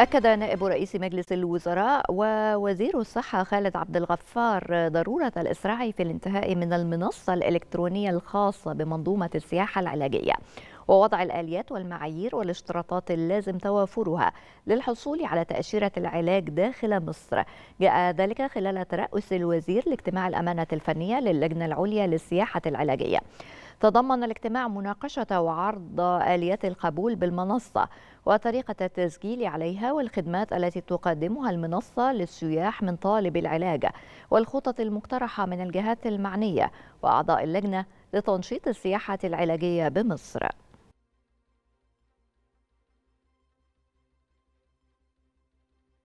أكد نائب رئيس مجلس الوزراء ووزير الصحة خالد عبد الغفار ضرورة الإسراع في الانتهاء من المنصة الإلكترونية الخاصة بمنظومة السياحة العلاجية ووضع الآليات والمعايير والاشتراطات اللازم توافرها للحصول على تأشيرة العلاج داخل مصر جاء ذلك خلال ترأس الوزير لاجتماع الأمانة الفنية للجنة العليا للسياحة العلاجية تضمن الاجتماع مناقشة وعرض آليات القبول بالمنصة وطريقة التسجيل عليها والخدمات التي تقدمها المنصة للسياح من طالب العلاج والخطط المقترحة من الجهات المعنية وأعضاء اللجنة لتنشيط السياحة العلاجية بمصر